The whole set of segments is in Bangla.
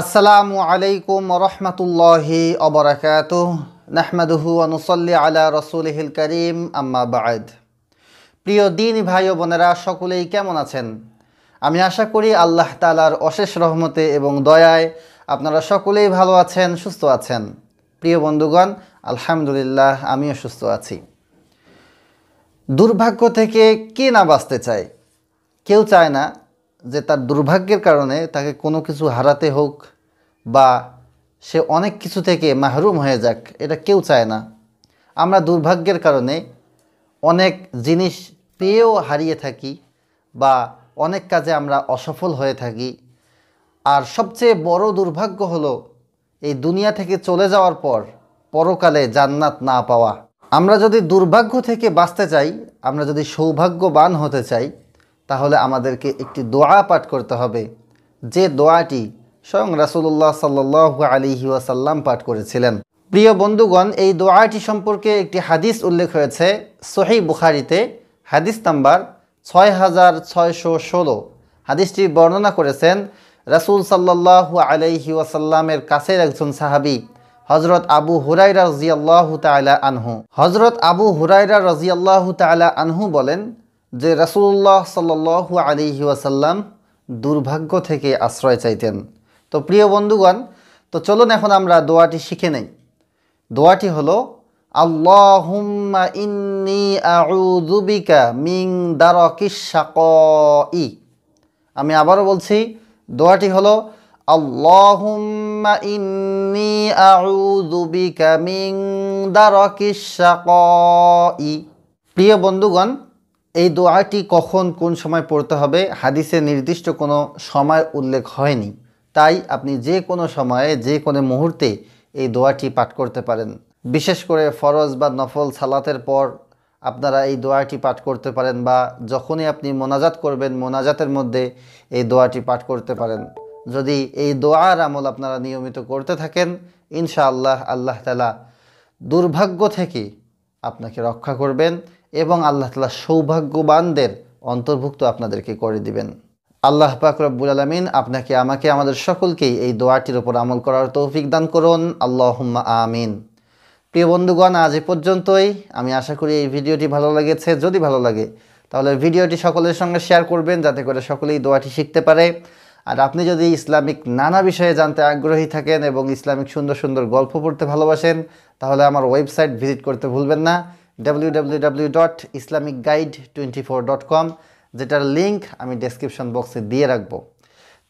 আসসালামু আলাইকুম রহমতুল্লাহি অবরাকাত নাহমাদুহু অনুসল্লি আলা রসুলহিল করিম আম্মা বায়দ প্রিয় দিন ভাই ও বোনেরা সকলেই কেমন আছেন আমি আশা করি আল্লাহ তালার অশেষ রহমতে এবং দয়ায় আপনারা সকলেই ভালো আছেন সুস্থ আছেন প্রিয় বন্ধুগণ আলহামদুলিল্লাহ আমিও সুস্থ আছি দুর্ভাগ্য থেকে কে না বাঁচতে চায় কেউ চায় না যে তার দুর্ভাগ্যের কারণে তাকে কোনো কিছু হারাতে হোক বা সে অনেক কিছু থেকে মাহরুম হয়ে যাক এটা কেউ চায় না আমরা দুর্ভাগ্যের কারণে অনেক জিনিস পেয়েও হারিয়ে থাকি বা অনেক কাজে আমরা অসফল হয়ে থাকি আর সবচেয়ে বড় দুর্ভাগ্য হলো এই দুনিয়া থেকে চলে যাওয়ার পর পরকালে জান্নাত না পাওয়া আমরা যদি দুর্ভাগ্য থেকে বাঁচতে চাই আমরা যদি সৌভাগ্যবান হতে চাই তাহলে আমাদেরকে একটি দোয়া পাঠ করতে হবে যে দোয়াটি স্বয়ং রাসুল্লাহ সাল্লাহ আলী ওয়াসাল্লাম পাঠ করেছিলেন প্রিয় বন্ধুগণ এই দোয়াটি সম্পর্কে একটি হাদিস উল্লেখ হয়েছে সহি বুখারিতে হাদিস নাম্বার ছয় হাজার ছয়শো ষোলো হাদিসটি বর্ণনা করেছেন রাসুল সাল্লাহু আলাইহি ওয়াসাল্লামের কাছের একজন সাহাবি হজরত আবু হুরাইরা রাজিয়াল্লাহ তালা আনহু হজরত আবু হুরাইরা রাজিয়াল্লাহ তালা আনহু বলেন যে রাসুল্লাহ সাল্লু আলিহি ওয়াসাল্লাম দুর্ভাগ্য থেকে আশ্রয় চাইতেন তো প্রিয় বন্ধুগণ তো চলুন এখন আমরা দোয়াটি শিখে নেই দোয়াটি হল আল্লাহিকা ইন্নি মিং দার আমি আবারও বলছি দোয়াটি হল আল্লাহিকা ইন্নি মিং দার প্রিয় বন্ধুগণ এই দোয়াটি কখন কোন সময় পড়তে হবে হাদিসে নির্দিষ্ট কোনো সময় উল্লেখ হয়নি তাই আপনি যে কোনো সময়ে যে কোনো মুহূর্তে এই দোয়াটি পাঠ করতে পারেন বিশেষ করে ফরজ বা নফল সালাতের পর আপনারা এই দোয়াটি পাঠ করতে পারেন বা যখনই আপনি মোনাজাত করবেন মোনাজাতের মধ্যে এই দোয়াটি পাঠ করতে পারেন যদি এই দোয়ার আমল আপনারা নিয়মিত করতে থাকেন ইনশাআল্লাহ আল্লাহ তালা দুর্ভাগ্য থেকে আপনাকে রক্ষা করবেন এবং আল্লাহ তালা সৌভাগ্যবানদের অন্তর্ভুক্ত আপনাদেরকে করে দিবেন আল্লাহ পাক রব্বুল আলমিন আপনাকে আমাকে আমাদের সকলকেই এই দোয়াটির ওপর আমল করার তৌফিক দান করুন আল্লাহ আমিন প্রিয় বন্ধুগণ আজ এ পর্যন্তই আমি আশা করি এই ভিডিওটি ভালো লেগেছে যদি ভালো লাগে তাহলে ভিডিওটি সকলের সঙ্গে শেয়ার করবেন যাতে করে সকলেই দোয়াটি শিখতে পারে আর আপনি যদি ইসলামিক নানা বিষয়ে জানতে আগ্রহী থাকেন এবং ইসলামিক সুন্দর সুন্দর গল্প পড়তে ভালোবাসেন তাহলে আমার ওয়েবসাইট ভিজিট করতে ভুলবেন না www.islamicguide24.com যেটার লিংক আমি ডেসক্রিপশন বক্সে দিয়ে রাখবো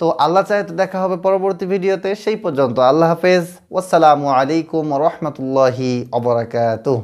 তো আল্লাহ চাহে তো দেখা হবে পরবর্তী ভিডিওতে সেই পর্যন্ত আল্লাহ হাফেজ ওসালামু আলাইকুম রহমতুল্লাহি অবরাকাতুহ